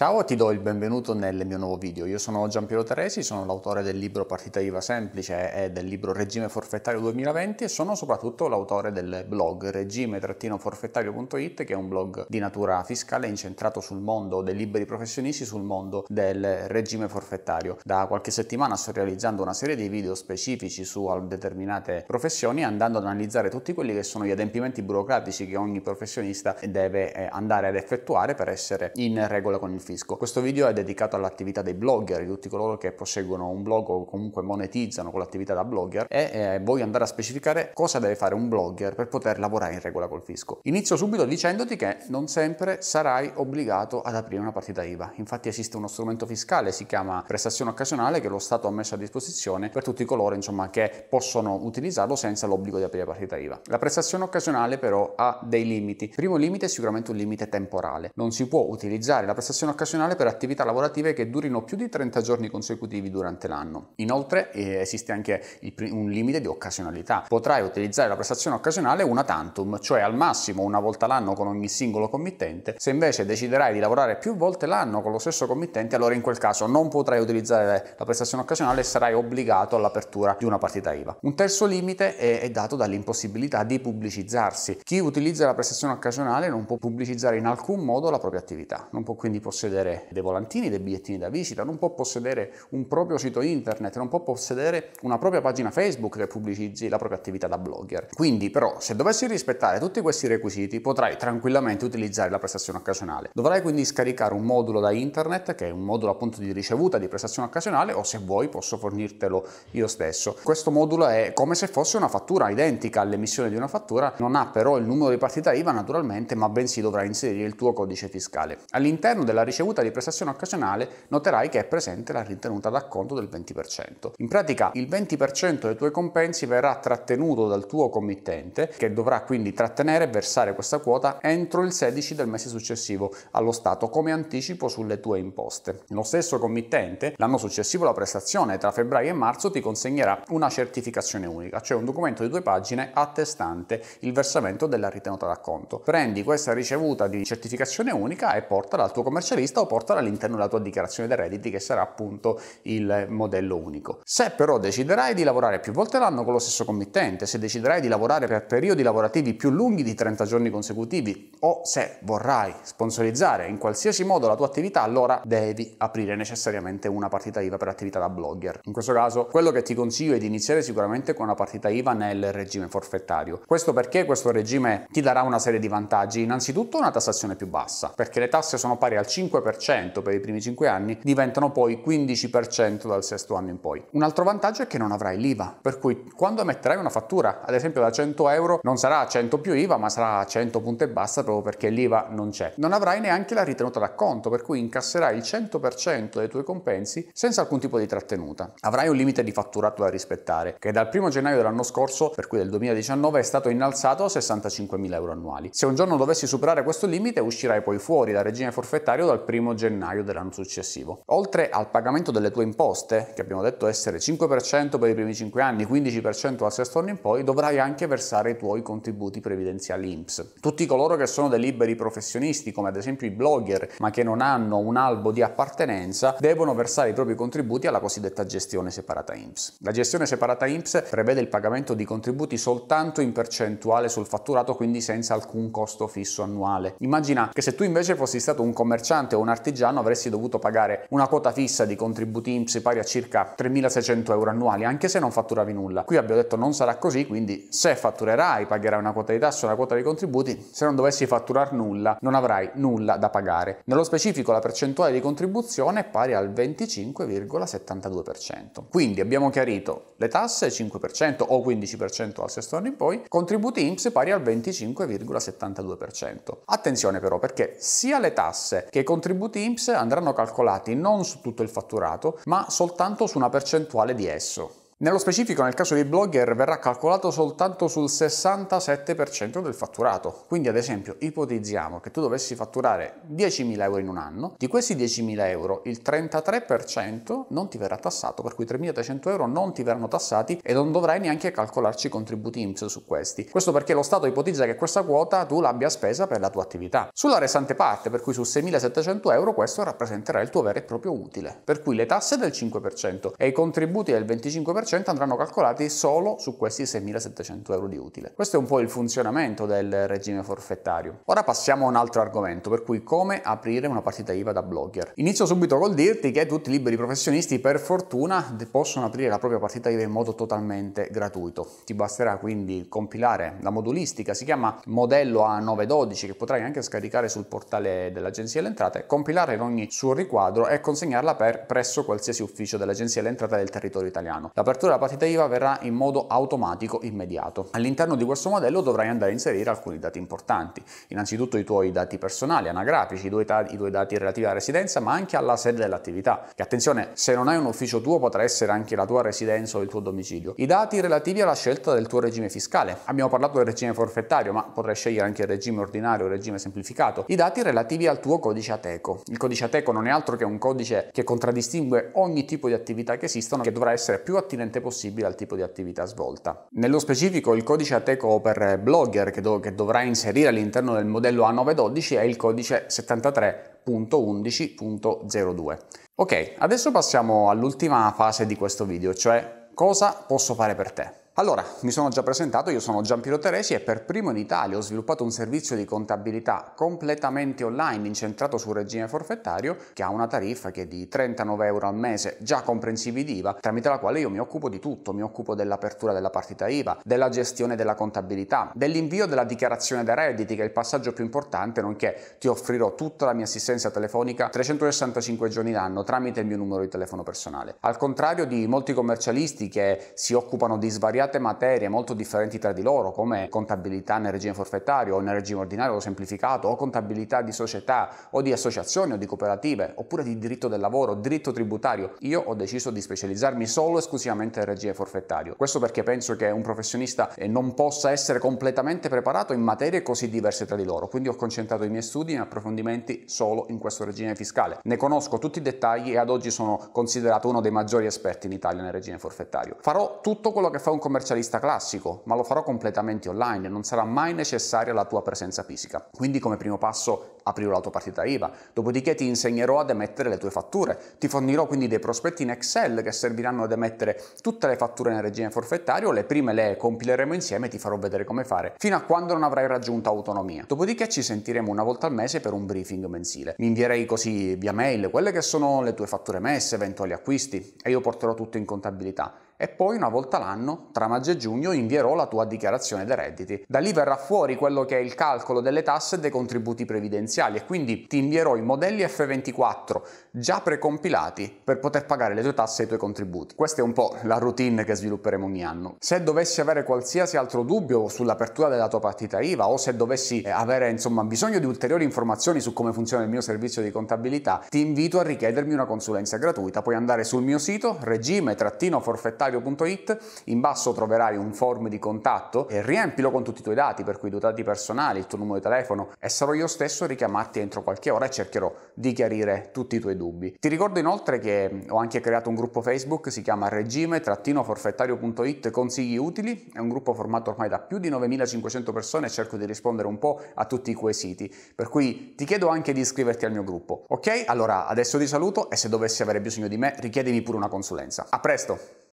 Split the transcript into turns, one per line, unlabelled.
Ciao e ti do il benvenuto nel mio nuovo video. Io sono Giampiero Teresi, sono l'autore del libro Partita IVA Semplice e del libro Regime Forfettario 2020 e sono soprattutto l'autore del blog regime-forfettario.it che è un blog di natura fiscale incentrato sul mondo dei liberi professionisti, sul mondo del regime forfettario. Da qualche settimana sto realizzando una serie di video specifici su determinate professioni andando ad analizzare tutti quelli che sono gli adempimenti burocratici che ogni professionista deve eh, andare ad effettuare per essere in regola con il fisco. Questo video è dedicato all'attività dei blogger, di tutti coloro che proseguono un blog o comunque monetizzano con l'attività da blogger e eh, voglio andare a specificare cosa deve fare un blogger per poter lavorare in regola col fisco. Inizio subito dicendoti che non sempre sarai obbligato ad aprire una partita IVA. Infatti esiste uno strumento fiscale, si chiama prestazione occasionale, che lo Stato ha messo a disposizione per tutti coloro insomma, che possono utilizzarlo senza l'obbligo di aprire partita IVA. La prestazione occasionale però ha dei limiti. Il primo limite è sicuramente un limite temporale. Non si può utilizzare la prestazione occasionale per attività lavorative che durino più di 30 giorni consecutivi durante l'anno. Inoltre eh, esiste anche il, un limite di occasionalità. Potrai utilizzare la prestazione occasionale una tantum, cioè al massimo una volta l'anno con ogni singolo committente. Se invece deciderai di lavorare più volte l'anno con lo stesso committente, allora in quel caso non potrai utilizzare la prestazione occasionale e sarai obbligato all'apertura di una partita IVA. Un terzo limite è, è dato dall'impossibilità di pubblicizzarsi. Chi utilizza la prestazione occasionale non può pubblicizzare in alcun modo la propria attività, non può quindi possedere possedere dei volantini, dei bigliettini da visita, non può possedere un proprio sito internet, non può possedere una propria pagina Facebook che pubblicizzi la propria attività da blogger. Quindi però se dovessi rispettare tutti questi requisiti potrai tranquillamente utilizzare la prestazione occasionale. Dovrai quindi scaricare un modulo da internet che è un modulo appunto di ricevuta di prestazione occasionale o se vuoi posso fornirtelo io stesso. Questo modulo è come se fosse una fattura identica all'emissione di una fattura, non ha però il numero di partita IVA naturalmente ma bensì dovrai inserire il tuo codice fiscale. All'interno della ricevuta di prestazione occasionale noterai che è presente la ritenuta d'acconto del 20%. In pratica il 20% dei tuoi compensi verrà trattenuto dal tuo committente che dovrà quindi trattenere e versare questa quota entro il 16 del mese successivo allo Stato come anticipo sulle tue imposte. Lo stesso committente l'anno successivo alla prestazione tra febbraio e marzo ti consegnerà una certificazione unica, cioè un documento di due pagine attestante il versamento della ritenuta d'acconto. Prendi questa ricevuta di certificazione unica e portala al tuo commercialista prevista o portala all'interno della tua dichiarazione dei redditi che sarà appunto il modello unico. Se però deciderai di lavorare più volte l'anno con lo stesso committente, se deciderai di lavorare per periodi lavorativi più lunghi di 30 giorni consecutivi o se vorrai sponsorizzare in qualsiasi modo la tua attività, allora devi aprire necessariamente una partita IVA per attività da blogger. In questo caso quello che ti consiglio è di iniziare sicuramente con una partita IVA nel regime forfettario. Questo perché questo regime ti darà una serie di vantaggi, innanzitutto una tassazione più bassa, perché le tasse sono pari al 5 5% per i primi 5 anni diventano poi 15% dal sesto anno in poi. Un altro vantaggio è che non avrai l'IVA, per cui quando emetterai una fattura, ad esempio da 100 euro, non sarà 100 più IVA, ma sarà 100 punte e proprio perché l'IVA non c'è. Non avrai neanche la ritenuta d'acconto, per cui incasserai il 100% dei tuoi compensi senza alcun tipo di trattenuta. Avrai un limite di fatturato da rispettare, che dal 1 gennaio dell'anno scorso, per cui del 2019, è stato innalzato a 65.000 euro annuali. Se un giorno dovessi superare questo limite, uscirai poi fuori dal regime forfettario dal dal 1 gennaio dell'anno successivo. Oltre al pagamento delle tue imposte, che abbiamo detto essere 5% per i primi 5 anni, 15% al sesto anno in poi, dovrai anche versare i tuoi contributi previdenziali INPS. Tutti coloro che sono dei liberi professionisti, come ad esempio i blogger, ma che non hanno un albo di appartenenza, devono versare i propri contributi alla cosiddetta gestione separata INPS. La gestione separata INPS prevede il pagamento di contributi soltanto in percentuale sul fatturato, quindi senza alcun costo fisso annuale. Immagina che se tu invece fossi stato un commerciante commerciante o un artigiano avresti dovuto pagare una quota fissa di contributi INPS pari a circa 3.600 euro annuali, anche se non fatturavi nulla. Qui abbiamo detto non sarà così, quindi se fatturerai pagherai una quota di tasse o una quota di contributi, se non dovessi fatturare nulla non avrai nulla da pagare. Nello specifico la percentuale di contribuzione è pari al 25,72%. Quindi abbiamo chiarito le tasse 5% o 15% dal sesto anno in poi, contributi INPS pari al 25,72%. Attenzione però perché sia le tasse che i contributi contributi INPS andranno calcolati non su tutto il fatturato, ma soltanto su una percentuale di esso. Nello specifico, nel caso dei blogger, verrà calcolato soltanto sul 67% del fatturato. Quindi, ad esempio, ipotizziamo che tu dovessi fatturare 10.000 euro in un anno, di questi 10.000 euro il 33% non ti verrà tassato, per cui 3.300 euro non ti verranno tassati e non dovrai neanche calcolarci i contributi IMSS su questi. Questo perché lo Stato ipotizza che questa quota tu l'abbia spesa per la tua attività. Sulla restante parte, per cui su 6.700 euro, questo rappresenterà il tuo vero e proprio utile, per cui le tasse del 5% e i contributi del 25% 50% andranno calcolati solo su questi 6.700 euro di utile. Questo è un po' il funzionamento del regime forfettario. Ora passiamo a un altro argomento, per cui come aprire una partita IVA da blogger. Inizio subito col dirti che tutti i liberi professionisti per fortuna possono aprire la propria partita IVA in modo totalmente gratuito. Ti basterà quindi compilare la modulistica, si chiama modello A912 che potrai anche scaricare sul portale dell'Agenzia delle Entrate, compilare in ogni suo riquadro e consegnarla per presso qualsiasi ufficio dell'Agenzia delle Entrate del territorio italiano. La l'apertura della partita IVA verrà in modo automatico immediato. All'interno di questo modello dovrai andare a inserire alcuni dati importanti, innanzitutto i tuoi dati personali, anagrafici, i tuoi, dati, i tuoi dati relativi alla residenza, ma anche alla sede dell'attività. Che attenzione, se non hai un ufficio tuo potrà essere anche la tua residenza o il tuo domicilio. I dati relativi alla scelta del tuo regime fiscale. Abbiamo parlato del regime forfettario, ma potrai scegliere anche il regime ordinario, il regime semplificato. I dati relativi al tuo codice ateco. Il codice ateco non è altro che un codice che contraddistingue ogni tipo di attività che esistono, che dovrà essere più attinente differente possibile al tipo di attività svolta. Nello specifico il codice Ateco per Blogger che, dov- che dovrà inserire all'interno del modello A912 è il codice 73.11.02. Ok, adesso passiamo all'ultima fase di questo video, cioè cosa posso fare per te. Allora, mi sono già presentato, io sono Giampiero Teresi e per primo in Italia ho sviluppato un servizio di contabilità completamente online incentrato sul regime forfettario che ha una tariffa che è di 39 euro al mese, già comprensivi di tramite la quale io mi occupo di tutto, mi occupo dell'apertura della partita IVA, della gestione della contabilità, dell'invio della dichiarazione dei redditi che è il passaggio più importante, nonché ti offrirò tutta la mia assistenza telefonica 365 giorni l'anno tramite il mio numero di telefono personale. Al contrario di molti commercialisti che si occupano di svariati svariate materie molto differenti tra di loro, come contabilità nel regime forfettario o nel regime ordinario o semplificato, o contabilità di società o di associazioni o di cooperative, oppure di diritto del lavoro, diritto tributario, io ho deciso di specializzarmi solo e esclusivamente nel regime forfettario. Questo perché penso che un professionista eh, non possa essere completamente preparato in materie così diverse tra di loro, quindi ho concentrato i miei studi in approfondimenti solo in questo regime fiscale. Ne conosco tutti i dettagli e ad oggi sono considerato uno dei maggiori esperti in Italia nel regime forfettario. Farò tutto quello che fa un commercialista classico, ma lo farò completamente online, non sarà mai necessaria la tua presenza fisica. Quindi come primo passo aprirò la tua partita IVA, dopodiché ti insegnerò ad emettere le tue fatture, ti fornirò quindi dei prospetti in Excel che serviranno ad emettere tutte le fatture nel regime forfettario, le prime le compileremo insieme e ti farò vedere come fare, fino a quando non avrai raggiunto autonomia. Dopodiché ci sentiremo una volta al mese per un briefing mensile. Mi invierei così via mail quelle che sono le tue fatture messe, eventuali acquisti e io porterò tutto in contabilità e poi una volta l'anno, tra maggio e giugno, invierò la tua dichiarazione dei redditi. Da lì verrà fuori quello che è il calcolo delle tasse e dei contributi previdenziali e quindi ti invierò i modelli F24 già precompilati per poter pagare le tue tasse e i tuoi contributi. Questa è un po' la routine che svilupperemo ogni anno. Se dovessi avere qualsiasi altro dubbio sull'apertura della tua partita IVA o se dovessi avere insomma bisogno di ulteriori informazioni su come funziona il mio servizio di contabilità, ti invito a richiedermi una consulenza gratuita. Puoi andare sul mio sito regime-forfettario flavio.it, in basso troverai un form di contatto e riempilo con tutti i tuoi dati, per cui i tuoi dati personali, il tuo numero di telefono e sarò io stesso a richiamarti entro qualche ora e cercherò di chiarire tutti i tuoi dubbi. Ti ricordo inoltre che mm, ho anche creato un gruppo Facebook, si chiama regime-forfettario.it consigli utili, è un gruppo formato ormai da più di 9500 persone e cerco di rispondere un po' a tutti i quesiti, per cui ti chiedo anche di iscriverti al mio gruppo. Ok? Allora, adesso ti saluto e se dovessi avere bisogno di me richiedimi pure una consulenza. A presto!